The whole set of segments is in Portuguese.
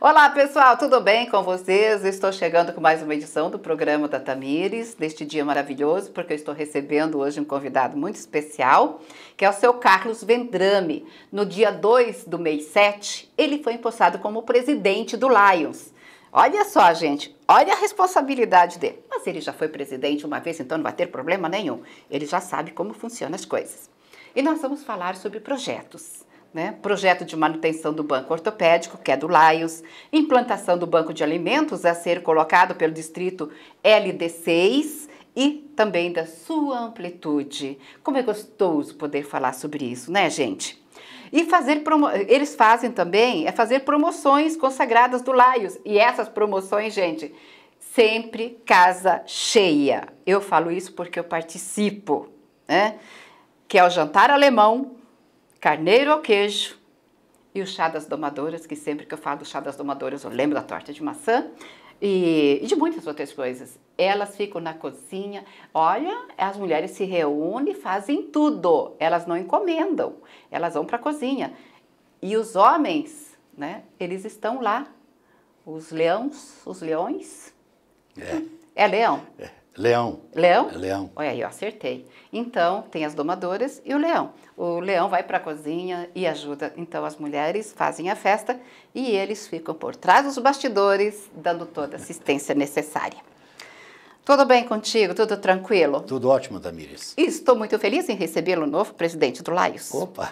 Olá pessoal, tudo bem com vocês? Estou chegando com mais uma edição do programa da Tamires, deste dia maravilhoso, porque eu estou recebendo hoje um convidado muito especial, que é o seu Carlos Vendrame. No dia 2 do mês 7, ele foi empossado como presidente do Lions. Olha só, gente, olha a responsabilidade dele. Mas ele já foi presidente uma vez, então não vai ter problema nenhum. Ele já sabe como funcionam as coisas. E nós vamos falar sobre projetos né? projeto de manutenção do banco ortopédico, que é do Laios, implantação do banco de alimentos a ser colocado pelo distrito LD6 e também da sua amplitude. Como é gostoso poder falar sobre isso, né, gente? E fazer eles fazem também é fazer promoções consagradas do Laios. E essas promoções, gente, sempre casa cheia. Eu falo isso porque eu participo, né? Que é o jantar alemão carneiro ao queijo e o chá das domadoras, que sempre que eu falo do chá das domadoras, eu lembro da torta de maçã e, e de muitas outras coisas. Elas ficam na cozinha, olha, as mulheres se reúnem, fazem tudo, elas não encomendam, elas vão para a cozinha. E os homens, né, eles estão lá, os leões, os leões. É, é leão. É. Leão. Leão? É leão. Olha aí, eu acertei. Então, tem as domadoras e o leão. O leão vai para a cozinha e ajuda. Então, as mulheres fazem a festa e eles ficam por trás dos bastidores, dando toda a assistência necessária. Tudo bem contigo? Tudo tranquilo? Tudo ótimo, Tamires. estou muito feliz em recebê-lo novo presidente do Laios. Opa,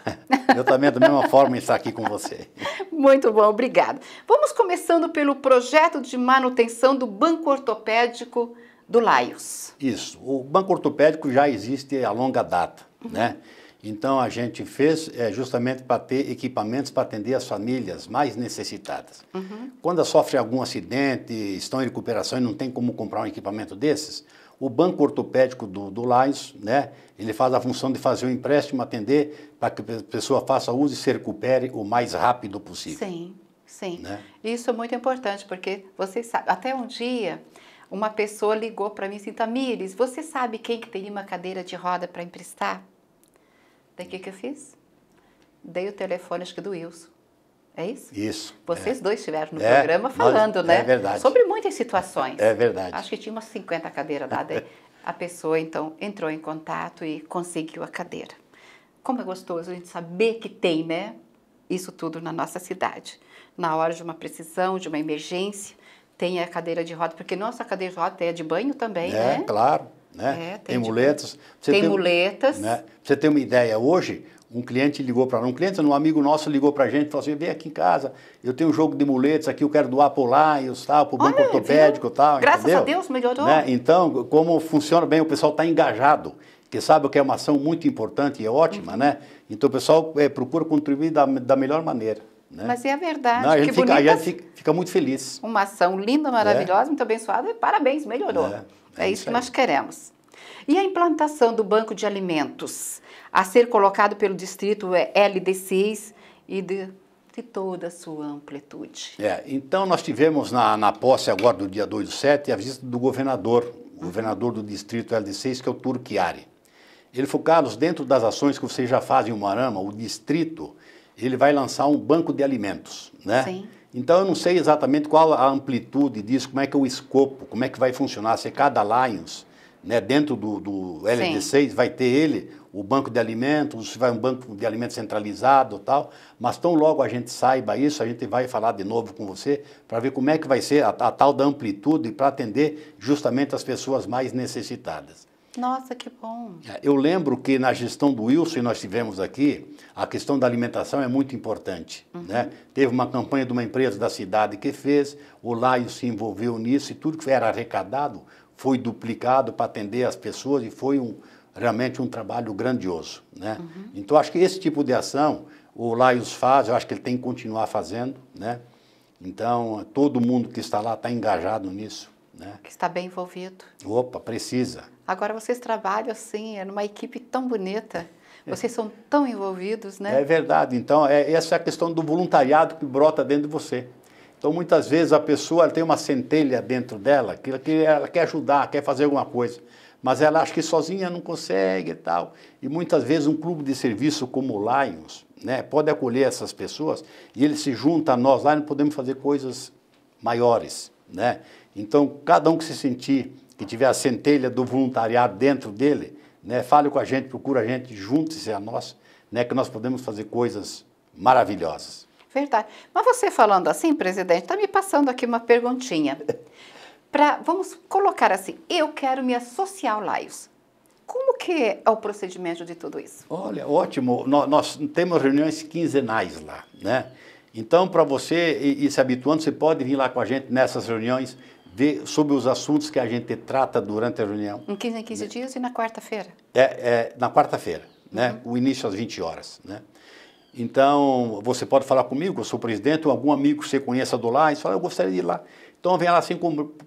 eu também da mesma forma estar aqui com você. Muito bom, obrigado. Vamos começando pelo projeto de manutenção do banco ortopédico do Laios. Isso. O banco ortopédico já existe há longa data, uhum. né? Então a gente fez é, justamente para ter equipamentos para atender as famílias mais necessitadas. Uhum. Quando sofre algum acidente, estão em recuperação e não tem como comprar um equipamento desses, o banco ortopédico do, do né, ele faz a função de fazer o um empréstimo, atender para que a pessoa faça uso e se recupere o mais rápido possível. Sim, sim. Né? Isso é muito importante porque vocês sabem. Até um dia uma pessoa ligou para mim assim, Tamires, você sabe quem que teria uma cadeira de roda para emprestar? Daí o que, que eu fiz? Dei o telefone, acho que do Wilson. É isso? Isso. É. Vocês é. dois estiveram no é, programa falando, nós, né? É verdade. Sobre muitas situações. É verdade. Acho que tinha umas 50 cadeiras lá. Daí a pessoa, então, entrou em contato e conseguiu a cadeira. Como é gostoso a gente saber que tem, né? Isso tudo na nossa cidade. Na hora de uma precisão, de uma emergência, tem a cadeira de roda, porque nossa cadeira de roda é de banho também, é, né? Claro, né? É, tem, tem muletas. Você tem, tem muletas. Né? você ter uma ideia, hoje um cliente ligou para um cliente, um amigo nosso ligou para a gente, falou assim, vem aqui em casa, eu tenho um jogo de muletas aqui, eu quero doar para lá e os tal, para o banco ortopédico e tal, Graças entendeu? a Deus melhorou. Né? Então, como funciona bem, o pessoal está engajado, que sabe que é uma ação muito importante e é ótima, uhum. né? Então o pessoal é, procura contribuir da, da melhor maneira. Né? Mas é a verdade. Não, a gente, fica, bonita... a gente fica, muito feliz. Uma ação linda, maravilhosa, é. muito abençoada. Parabéns, melhorou. É, é, é isso que nós queremos. E a implantação do banco de alimentos a ser colocado pelo distrito LD6 e de, de toda a sua amplitude. É, então nós tivemos na, na posse agora do dia 2 do 7 a visita do governador, governador do distrito LD6 que é o Turquiari. Ele falou, Carlos, dentro das ações que vocês já fazem em Marama, o distrito ele vai lançar um banco de alimentos, né? Sim. Então eu não sei exatamente qual a amplitude disso, como é que é o escopo, como é que vai funcionar, se é cada Lions, né, dentro do, do LD6 vai ter ele, o banco de alimentos, se vai um banco de alimentos centralizado tal, mas tão logo a gente saiba isso, a gente vai falar de novo com você para ver como é que vai ser a, a tal da amplitude para atender justamente as pessoas mais necessitadas. Nossa, que bom. É, eu lembro que na gestão do Wilson, nós tivemos aqui, a questão da alimentação é muito importante. Uhum. Né? Teve uma campanha de uma empresa da cidade que fez, o Laio se envolveu nisso e tudo que era arrecadado foi duplicado para atender as pessoas e foi um, realmente um trabalho grandioso. Né? Uhum. Então, acho que esse tipo de ação o Laios faz, eu acho que ele tem que continuar fazendo. Né? Então, todo mundo que está lá está engajado nisso. Né? Que está bem envolvido. Opa, precisa. Agora vocês trabalham assim, é numa equipe tão bonita. Vocês são tão envolvidos, né? É verdade. Então, é, essa é a questão do voluntariado que brota dentro de você. Então, muitas vezes a pessoa tem uma centelha dentro dela, que, que ela quer ajudar, quer fazer alguma coisa, mas ela acha que sozinha não consegue e tal. E muitas vezes um clube de serviço como o Lions né, pode acolher essas pessoas e ele se junta a nós lá e podemos fazer coisas maiores. Né? Então, cada um que se sentir, que tiver a centelha do voluntariado dentro dele, né, fale com a gente, procura a gente, junte-se a nós, né, que nós podemos fazer coisas maravilhosas. Verdade. Mas você falando assim, presidente, está me passando aqui uma perguntinha. Pra, vamos colocar assim, eu quero me associar ao Laios. Como que é o procedimento de tudo isso? Olha, ótimo. Nós, nós temos reuniões quinzenais lá, né? Então, para você ir, ir se habituando, você pode vir lá com a gente nessas reuniões ver sobre os assuntos que a gente trata durante a reunião. Em 15, 15 né? dias e na quarta-feira. É, é, na quarta-feira, né? Uhum. O início às 20 horas, né? Então, você pode falar comigo, eu sou presidente, ou algum amigo que você conheça do lá, e fala, eu gostaria de ir lá. Então, vem lá sem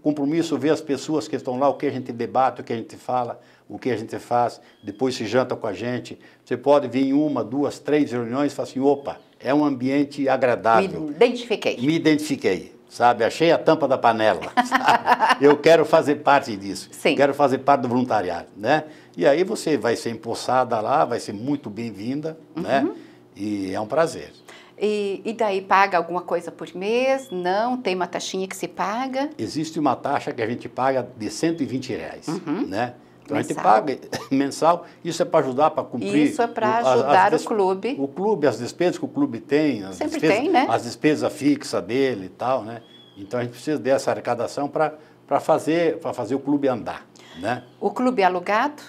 compromisso, ver as pessoas que estão lá, o que a gente debate, o que a gente fala, o que a gente faz, depois se janta com a gente. Você pode vir em uma, duas, três reuniões e falar assim, opa, é um ambiente agradável. Me identifiquei. Me identifiquei sabe? Achei a tampa da panela. Sabe? Eu quero fazer parte disso. Sim. Quero fazer parte do voluntariado, né? E aí você vai ser empossada lá, vai ser muito bem-vinda, uhum. né? E é um prazer. E, e, daí paga alguma coisa por mês? Não? Tem uma taxinha que se paga? Existe uma taxa que a gente paga de 120 reais, uhum. né? Mensal. A gente paga mensal, isso é para ajudar, para cumprir. Isso é para ajudar as, as o clube. O clube, as despesas que o clube tem. As Sempre despesas, tem, né? As despesas fixas dele e tal, né? Então a gente precisa dessa arrecadação para fazer, fazer o clube andar, né? O clube é alugado?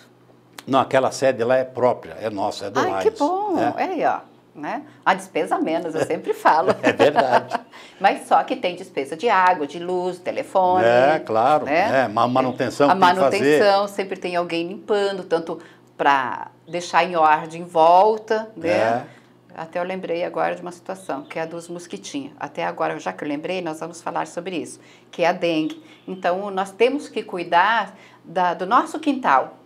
Não, aquela sede lá é própria, é nossa, é do Ai, que bom! Né? É aí, ó né? A despesa menos, eu sempre falo. É verdade. Mas só que tem despesa de água, de luz, telefone. É, claro. Né? É, manutenção. A manutenção, sempre tem alguém limpando, tanto para deixar em ordem em volta, né? É. Até eu lembrei agora de uma situação, que é a dos mosquitinhos. Até agora, já que eu lembrei, nós vamos falar sobre isso, que é a dengue. Então, nós temos que cuidar da, do nosso quintal,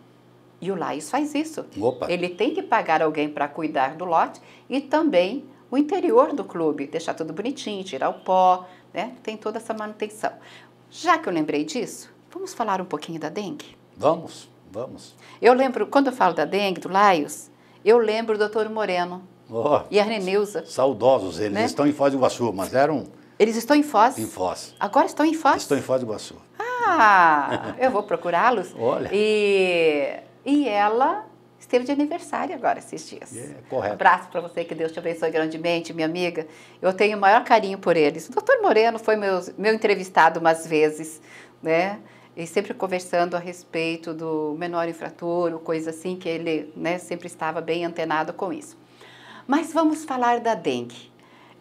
e o Laís faz isso. Opa. Ele tem que pagar alguém para cuidar do lote e também o interior do clube, deixar tudo bonitinho, tirar o pó, né? Tem toda essa manutenção. Já que eu lembrei disso, vamos falar um pouquinho da dengue? Vamos, vamos. Eu lembro, quando eu falo da dengue, do Laios, eu lembro o doutor Moreno oh, e a Reneuza. Saudosos eles, né? estão em Foz do Iguaçu, mas eram... Eles estão em Foz? Em Foz. Agora estão em Foz? Estão em Foz do Iguaçu. Ah, eu vou procurá-los. Olha. E e ela esteve de aniversário agora esses dias. É, correto. Um abraço para você, que Deus te abençoe grandemente, minha amiga. Eu tenho o maior carinho por eles. O doutor Moreno foi meu, meu entrevistado umas vezes, né? E sempre conversando a respeito do menor infrator, coisa assim, que ele né, sempre estava bem antenado com isso. Mas vamos falar da dengue.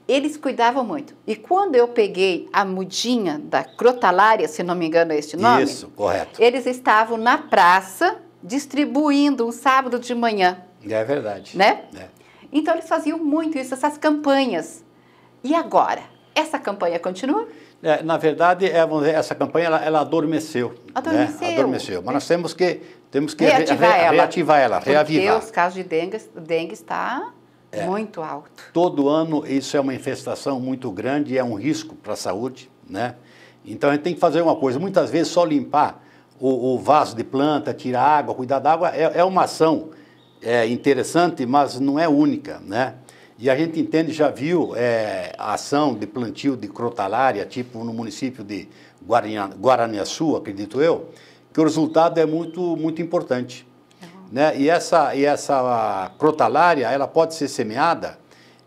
Eles cuidavam muito. E quando eu peguei a mudinha da crotalária, se não me engano é este nome. Isso, correto. Eles estavam na praça distribuindo um sábado de manhã. É verdade. Né? É. Então eles faziam muito isso, essas campanhas. E agora? Essa campanha continua? É, na verdade, é, dizer, essa campanha ela, ela adormeceu. Né? Adormeceu. Né? Adormeceu. Mas nós temos que, temos que reativar, re, re, ela. reativar ela, Porque reavivar. Porque os casos de dengue, dengue está é. muito alto. Todo ano isso é uma infestação muito grande, é um risco para a saúde, né? Então a gente tem que fazer uma coisa, muitas vezes só limpar o, o vaso de planta, tirar água, cuidar da água, é, é uma ação é, interessante, mas não é única, né? E a gente entende, já viu é, a ação de plantio de crotalária, tipo no município de Guaraniaçu, acredito eu, que o resultado é muito, muito importante. Uhum. Né? E, essa, e essa crotalária, ela pode ser semeada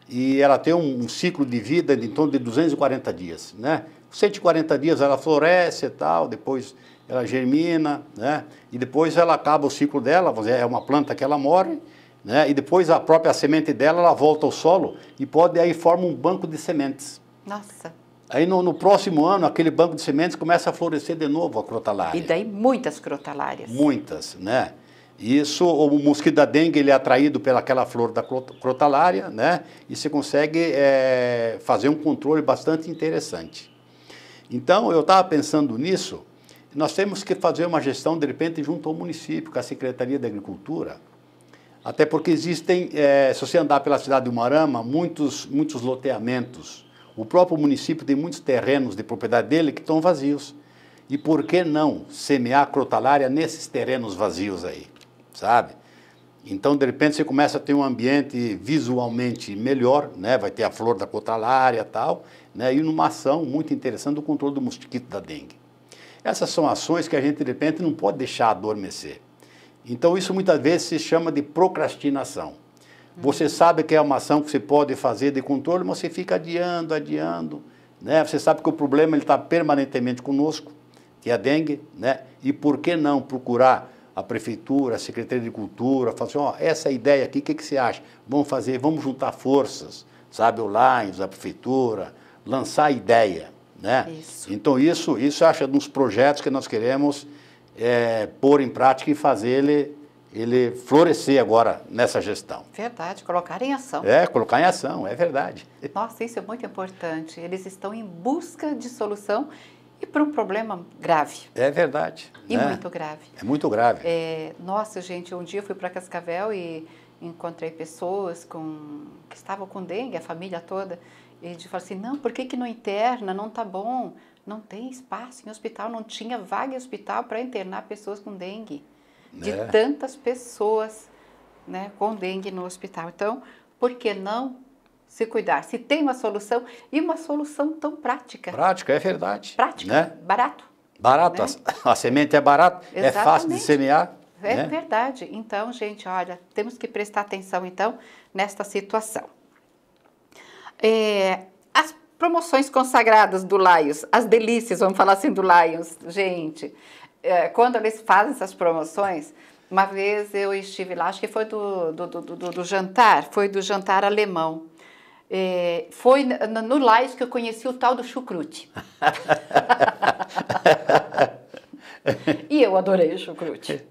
e ela tem um, um, ciclo de vida de em torno de 240 dias. Né? 140 dias ela floresce e tal, depois ela germina, né? E depois ela acaba o ciclo dela, é uma planta que ela morre, né? E depois a própria semente dela, ela volta ao solo e pode aí formar um banco de sementes. Nossa. Aí no, no, próximo ano, aquele banco de sementes começa a florescer de novo a crotalária. E daí muitas crotalárias. Muitas, né? Isso, o mosquito da dengue, ele é atraído pelaquela flor da crotalária, né? E você consegue é, fazer um controle bastante interessante. Então, eu estava pensando nisso, nós temos que fazer uma gestão, de repente, junto ao município, com a Secretaria da Agricultura, até porque existem, é, se você andar pela cidade de Umarama, muitos, muitos loteamentos. O próprio município tem muitos terrenos de propriedade dele que estão vazios. E por que não semear crotalária nesses terrenos vazios aí, sabe? Então, de repente, você começa a ter um ambiente visualmente melhor, né? vai ter a flor da crotalária e tal, né? e numa ação muito interessante do controle do mosquito da dengue. Essas são ações que a gente, de repente, não pode deixar adormecer. Então, isso muitas vezes se chama de procrastinação. Você uhum. sabe que é uma ação que você pode fazer de controle, mas você fica adiando, adiando. Né? Você sabe que o problema está permanentemente conosco, que é a dengue, né? e por que não procurar a prefeitura, a Secretaria de Cultura, falar assim, ó, essa ideia aqui, o que, que você acha? Vamos fazer, vamos juntar forças, sabe, o Lines, a prefeitura, lançar a ideia. Né? Isso. Então, isso, isso acha dos projetos que nós queremos é, pôr em prática e fazer ele, ele florescer agora nessa gestão. Verdade, colocar em ação. É, colocar em ação, é verdade. Nossa, isso é muito importante. Eles estão em busca de solução e para um problema grave. É verdade. E né? muito grave. É muito grave. É, nossa, gente, um dia eu fui para Cascavel e encontrei pessoas com, que estavam com dengue, a família toda, e a fala assim, não, por que, que não interna? Não tá bom, não tem espaço em hospital, não tinha vaga em hospital para internar pessoas com dengue. Né? De tantas pessoas né, com dengue no hospital. Então, por que não se cuidar? Se tem uma solução, e uma solução tão prática. Prática, é verdade. Prática, né? barato. Barato, né? a, a, semente é barata, é fácil de semear. É né? verdade. Então, gente, olha, temos que prestar atenção, então, nesta situação. É, as promoções consagradas do Lions, as delícias, vamos falar assim do Lions, gente. É, quando eles fazem essas promoções, uma vez eu estive lá, acho que foi do, do, do, do, do jantar, foi do jantar alemão. É, foi no, Laios que eu conheci o tal do chucrute. e eu adorei o chucrute.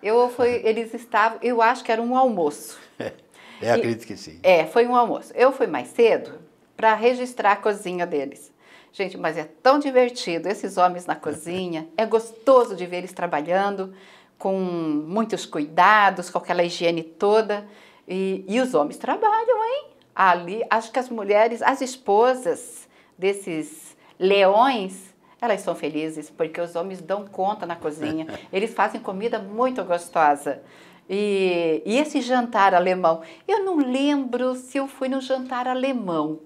Eu fui, eles estavam, eu acho que era um almoço. É, acredito que sim. É, foi um almoço. Eu fui mais cedo para registrar a cozinha deles. Gente, mas é tão divertido esses homens na cozinha. É gostoso de ver eles trabalhando com muitos cuidados, com aquela higiene toda. E, e os homens trabalham, hein? Ali, acho que as mulheres, as esposas desses leões, elas são felizes porque os homens dão conta na cozinha. Eles fazem comida muito gostosa. E, e esse jantar alemão, eu não lembro se eu fui no jantar alemão.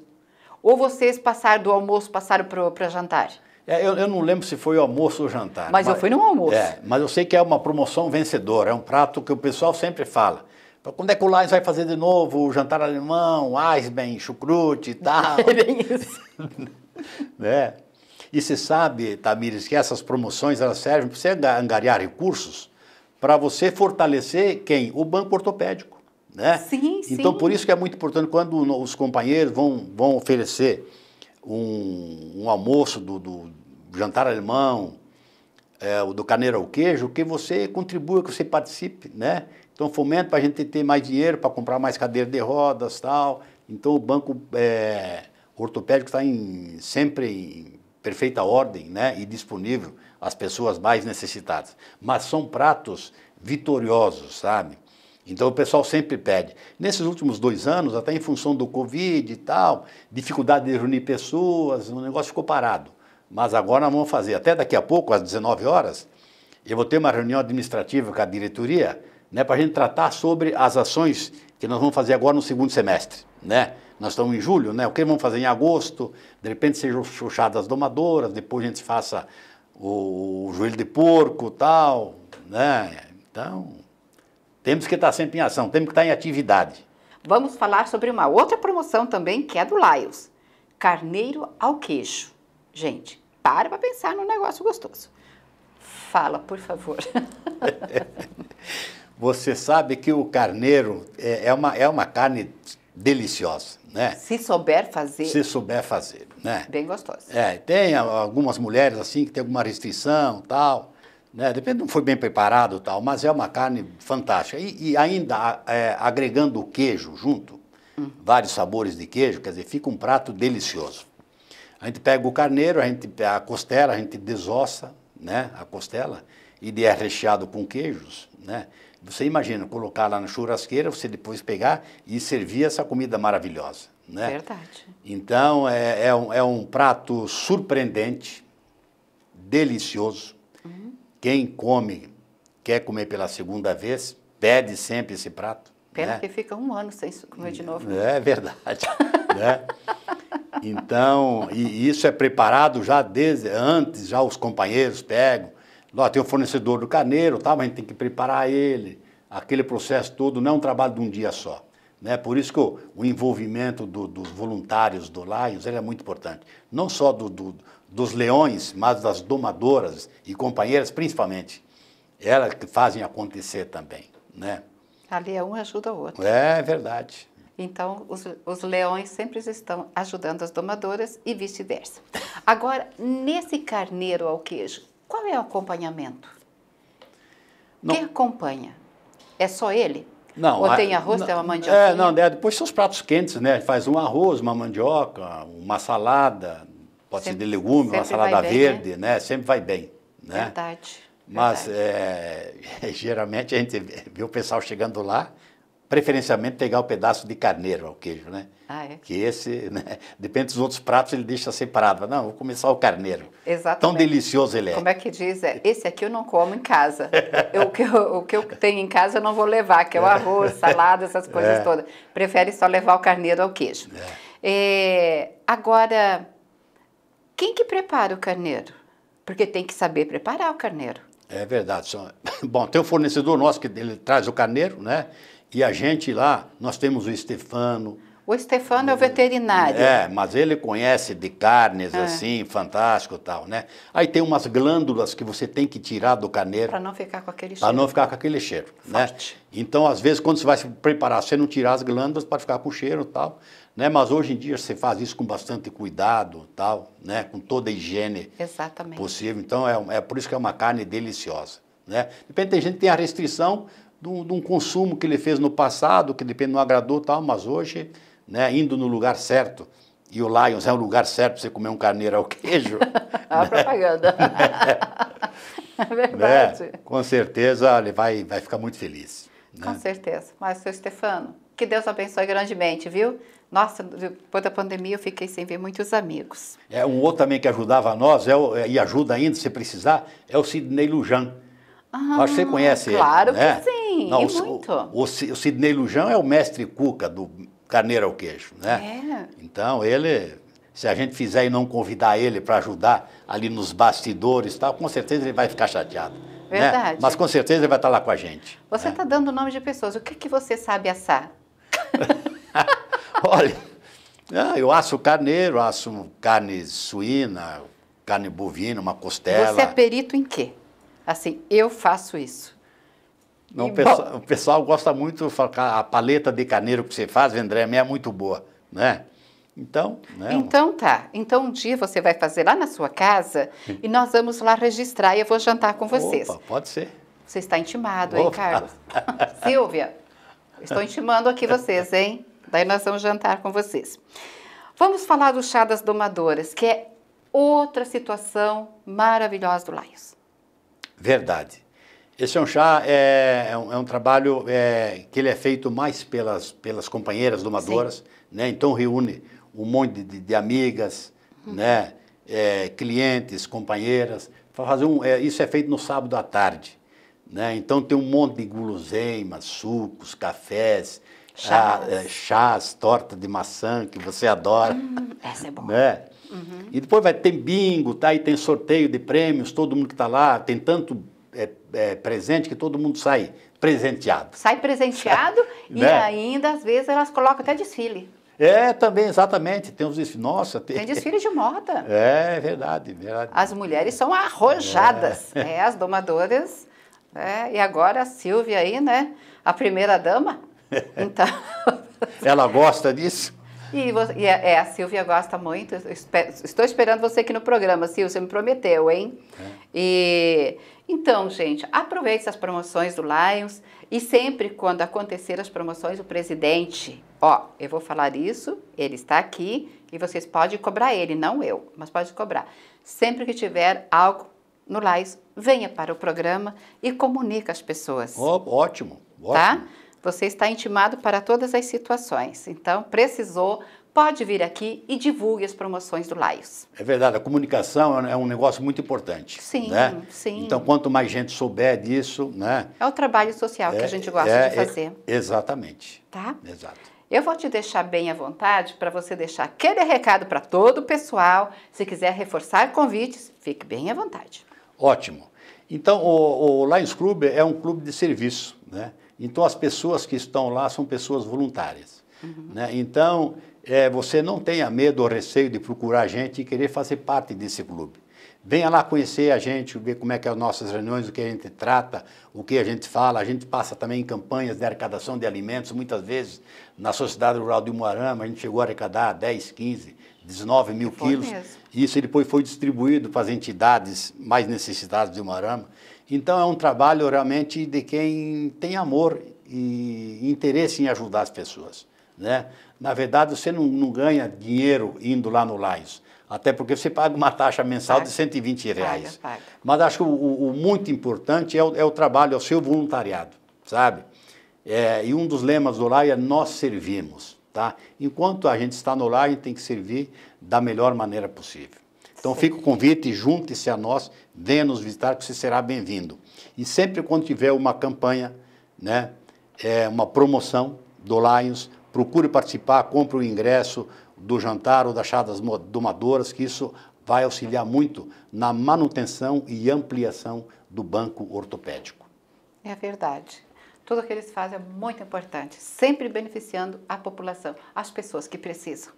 Ou vocês passaram do almoço, passaram para jantar? É, eu, eu, não lembro se foi o almoço ou o jantar. Mas, mas eu fui no almoço. É, mas eu sei que é uma promoção vencedora, é um prato que o pessoal sempre fala. Quando é que o Lions vai fazer de novo o jantar alemão, Eisbein, chucrute e tal? É bem isso. Né? E você sabe, Tamires, que essas promoções elas servem para você angariar recursos para você fortalecer quem? O banco ortopédico. Né? Sim, então, sim. por isso que é muito importante quando os companheiros vão, vão oferecer um, um almoço do, do, jantar alemão, é, do caneiro ao queijo, que você contribua, que você participe, né? Então, fomento para a gente ter mais dinheiro, para comprar mais cadeira de rodas tal. Então, o banco é, ortopédico está sempre em perfeita ordem né, e disponível às pessoas mais necessitadas. Mas são pratos vitoriosos, sabe? Então o pessoal sempre pede. Nesses últimos dois anos, até em função do Covid e tal, dificuldade de reunir pessoas, o negócio ficou parado. Mas agora nós vamos fazer. Até daqui a pouco, às 19 horas, eu vou ter uma reunião administrativa com a diretoria né, para a gente tratar sobre as ações que nós vamos fazer agora no segundo semestre. Né? Nós estamos em julho, né? O que vamos fazer em agosto? De repente sejam chuchadas domadoras, depois a gente faça o, o joelho de porco tal, né? Então, temos que estar sempre em ação, temos que estar em atividade. Vamos falar sobre uma outra promoção também, que é do Laios. Carneiro ao queijo. Gente, para para pensar num negócio gostoso. Fala, por favor. Você sabe que o carneiro é, é uma, é uma carne deliciosa, né? Se souber fazer. Se souber fazer, né? Bem gostosa. É, tem algumas mulheres assim que tem alguma restrição, tal, né? Depende, não foi bem preparado, tal, mas é uma carne fantástica. E, e ainda é, agregando o queijo junto, hum. vários sabores de queijo, quer dizer, fica um prato delicioso. A gente pega o carneiro, a gente a costela, a gente desossa, né? A costela e é recheado com queijos, né? Você imagina, colocar lá na churrasqueira, você depois pegar e servir essa comida maravilhosa. Né? Verdade. Então, é, é, um, é um prato surpreendente, delicioso. Uhum. Quem come, quer comer pela segunda vez, pede sempre esse prato. Pena né? que fica um ano sem comer de novo. É, é verdade. né? Então, e isso é preparado já desde antes, já os companheiros pegam, Lá tem o fornecedor do carneiro, tá? mas a gente tem que preparar ele, aquele processo todo, não é um trabalho de um dia só. Né? Por isso que o, o envolvimento do, dos voluntários do Lions é muito importante. Não só do, do, dos leões, mas das domadoras e companheiras, principalmente. Elas que fazem acontecer também. Né? Ali é um ajuda o outro. É, é verdade. Então, os, os, leões sempre estão ajudando as domadoras e vice-versa. Agora, nesse carneiro ao queijo, qual é o acompanhamento? Não. Quem acompanha? É só ele? Não, Ou tem arroz, tem uma mandioca? É, não, é, depois são os pratos quentes, né? Faz um arroz, uma mandioca, uma salada, pode sempre, ser de legume, uma salada bem, né? verde, né? né? Sempre vai bem, né? Verdade. Mas verdade. É, geralmente a gente vê o pessoal chegando lá, preferencialmente pegar o um pedaço de carneiro ao queijo, né? Ah, é? Que esse, né? depende dos outros pratos, ele deixa separado. Não, vou começar o carneiro. Exatamente. Tão delicioso ele é. Como é que diz? É, esse aqui eu não como em casa. eu, o, que eu, o que eu tenho em casa eu não vou levar, que é o é. arroz, salada, essas coisas é. todas. Prefere só levar o carneiro ao queijo. É. é. agora, quem que prepara o carneiro? Porque tem que saber preparar o carneiro. É verdade. Bom, tem um fornecedor nosso que ele traz o carneiro, né? E a gente lá, nós temos o Stefano. O Stefano é o veterinário. É, mas ele conhece de carnes, é. assim, fantástico e tal, né? Aí tem umas glândulas que você tem que tirar do carneiro. Para não ficar com aquele cheiro. Para não ficar com aquele cheiro, né? Forte. né? Então, às vezes, quando você vai se preparar, você não tirar as glândulas para ficar com o cheiro e tal, né? Mas hoje em dia você faz isso com bastante cuidado tal, né? Com toda a higiene Exatamente. possível. Então, é, é por isso que é uma carne deliciosa, né? depende tem gente que tem a restrição, de um consumo que ele fez no passado, que depende não agradou tal, mas hoje, né, indo no lugar certo, e o Lions é um lugar certo para você comer um carneiro ao queijo. É a é né? propaganda. Né? é verdade. Né? Com certeza ele vai, vai ficar muito feliz. Né? Com certeza. Mas, seu Stefano, que Deus abençoe grandemente, viu? Nossa, depois da pandemia eu fiquei sem ver muitos amigos. É, um outro também que ajudava nós, é, é e ajuda ainda se precisar, é o Sidney Lujan ah, Acho que você conhece claro ele. Claro que né? sim, Não, o, muito. O, o, Sidney Lujão é o mestre Cuca do Carneiro ao Queijo, né? É. Então ele, se a gente fizer e não convidar ele para ajudar ali nos bastidores e tal, com certeza ele vai ficar chateado. Né? Verdade. Né? Mas com certeza ele vai estar tá lá com a gente. Você está né? Tá dando o nome de pessoas. O que, que você sabe assar? Olha, eu asso carneiro, asso carne suína, carne bovina, uma costela. Você é perito em quê? assim, eu faço isso. Não, o, pessoal, o, pessoal, gosta muito, a paleta de caneiro que você faz, minha é muito boa, né? Então, né? Então tá. Então um dia você vai fazer lá na sua casa e nós vamos lá registrar e eu vou jantar com vocês. Opa, pode ser. Você está intimado, Opa. hein, Carlos? Silvia, estou intimando aqui vocês, hein? Daí nós vamos jantar com vocês. Vamos falar do chá das domadoras, que é outra situação maravilhosa do Laios. Verdade. Esse é um chá, é, é, um, é um, trabalho é, que ele é feito mais pelas, pelas companheiras domadoras, né? Então reúne um monte de, de amigas, uhum. né? É, clientes, companheiras. Fazer um, é, isso é feito no sábado à tarde, né? Então tem um monte de guloseimas, sucos, cafés, ah, chás, é, chás torta de maçã que você adora. Hum, essa é boa. Né? Uhum. E depois vai ter bingo, tá? E tem sorteio de prêmios, todo mundo que está lá, tem tanto é, é, presente que todo mundo sai presenteado. Sai presenteado sai, e né? ainda, às vezes, elas colocam até desfile. É, também, exatamente. Tem uns desfiles. Nossa, tem. Tem desfile de moda. É, é, verdade, verdade. As mulheres são arrojadas, é. Né? As domadoras. Né? E agora a Silvia aí, né? A primeira dama. Então. Ela gosta disso? E, você, e é, é, a Silvia gosta muito. Estou esperando você aqui no programa, Silvia, você me prometeu, hein? É. E, então, gente, aproveite as promoções do Lions e sempre quando acontecer as promoções, o presidente, ó, eu vou falar isso, ele está aqui e vocês podem cobrar ele, não eu, mas pode cobrar. Sempre que tiver algo no Lions, venha para o programa e comunica as pessoas. ótimo, ótimo. Tá? Você está intimado para todas as situações. Então, precisou, pode vir aqui e divulgue as promoções do Laios. É verdade, a comunicação é um negócio muito importante. Sim, né? sim. Então, quanto mais gente souber disso, né? É o trabalho social é, que a é, gente gosta é, de fazer. É, exatamente. Tá? Exato. Eu vou te deixar bem à vontade para você deixar aquele recado para todo o pessoal. Se quiser reforçar convites, fique bem à vontade. Ótimo. Então, o, o Lions Club é um clube de serviço, né? Então, as pessoas que estão lá são pessoas voluntárias. Uhum. Né? Então, é, você não tenha medo ou receio de procurar a gente e querer fazer parte desse clube. Venha lá conhecer a gente, ver como é que é as nossas reuniões, o que a gente trata, o que a gente fala. A gente passa também em campanhas de arrecadação de alimentos, muitas vezes na Sociedade Rural de Moarama, a gente chegou a arrecadar 10, 15, 19 mil foi quilos. Mesmo. Isso depois foi, foi distribuído para as entidades mais necessitadas de Umarama. Então é um trabalho realmente de quem tem amor e interesse em ajudar as pessoas. Né? Na verdade, você não, não ganha dinheiro indo lá no Laios, até porque você paga uma taxa mensal paga. de 120 reais. Paga, paga. Mas acho que o, o, muito importante é o, é o trabalho, é o seu voluntariado, sabe? É, e um dos lemas do Laia é nós servimos. Tá? Enquanto a gente está no lar, a gente tem que servir da melhor maneira possível. Então fica o convite, junte-se a nós, venha nos visitar, que você será bem-vindo. E sempre quando tiver uma campanha, né, é, uma promoção do Lions, procure participar, compre o ingresso do jantar ou da chá das domadoras, que isso vai auxiliar muito na manutenção e ampliação do banco ortopédico. É verdade tudo o que eles fazem é muito importante, sempre beneficiando a população, as pessoas que precisam.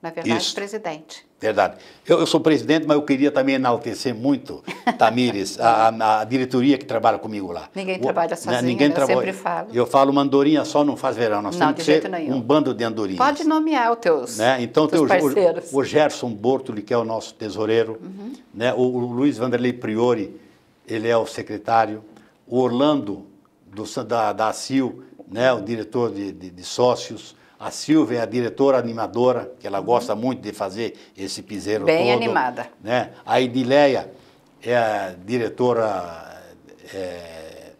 Na verdade, Isso. presidente. Verdade. Eu, eu, sou presidente, mas eu queria também enaltecer muito, Tamires, a, a, diretoria que trabalha comigo lá. Ninguém o, trabalha sozinho, né? Ninguém eu trabalha. sempre falo. Eu falo, uma andorinha só não faz verão, nós não, temos que ser nenhum. um bando de andorinhas. Pode nomear os teus né? Então, teus tem o, o, Gerson Bortoli, que é o nosso tesoureiro, uhum. né? o, o Luiz Vanderlei Priori, ele é o secretário, o Orlando do, da, da né, o diretor de, de, de, sócios. A Silvia é a diretora animadora, que ela gosta muito de fazer esse piseiro Bem todo, animada. Né? A Idileia é a diretora é,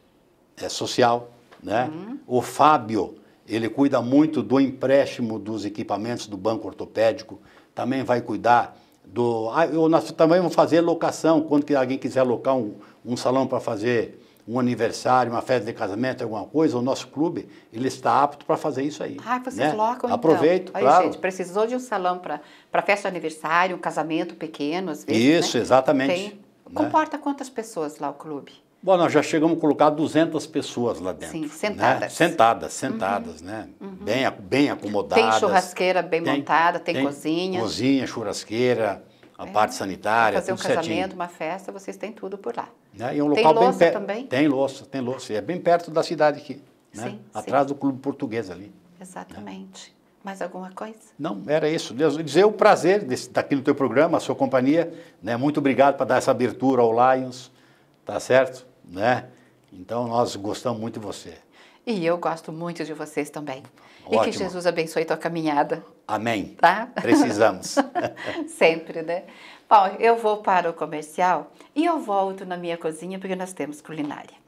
é social. Né? Uhum. O Fábio, ele cuida muito do empréstimo dos equipamentos do banco ortopédico, também vai cuidar do... Ah, nós também vamos fazer locação, quando que alguém quiser alocar um, um salão para fazer um aniversário, uma festa de casamento, alguma coisa, o nosso clube, ele está apto para fazer isso aí. Ah, vocês né? locam então. Aproveito, então. Aí, claro. gente, precisou de um salão para festa de aniversário, um casamento pequeno, às vezes, né? Isso, né? exatamente. Tem. Né? Comporta quantas pessoas lá o clube? Bom, nós já chegamos a colocar 200 pessoas lá dentro. Sim, sentadas. Né? Sentadas, sentadas, uhum. né? Uhum. Bem, bem acomodadas. Tem churrasqueira bem tem, montada, tem, tem cozinha. Cozinha, churrasqueira, a é. parte sanitária, Fazer um casamento, certinho. uma festa, vocês têm tudo por lá. Né? E um local tem bem também? Tem louça, tem louça. E é bem perto da cidade aqui, né? Sim, atrás sim. do clube português ali. Né? Exatamente. Né? Mais alguma coisa? Não, era isso. Deus, dizer o prazer aqui no teu programa, a sua companhia. Né? Muito obrigado para dar essa abertura ao Lions, tá certo? Né? Então, nós gostamos muito de você. E eu gosto muito de vocês também. Ótimo. E que Jesus abençoe tua caminhada. Amém. Tá? Precisamos. Sempre, né? Bom, eu vou para o comercial e eu volto na minha cozinha porque nós temos culinária.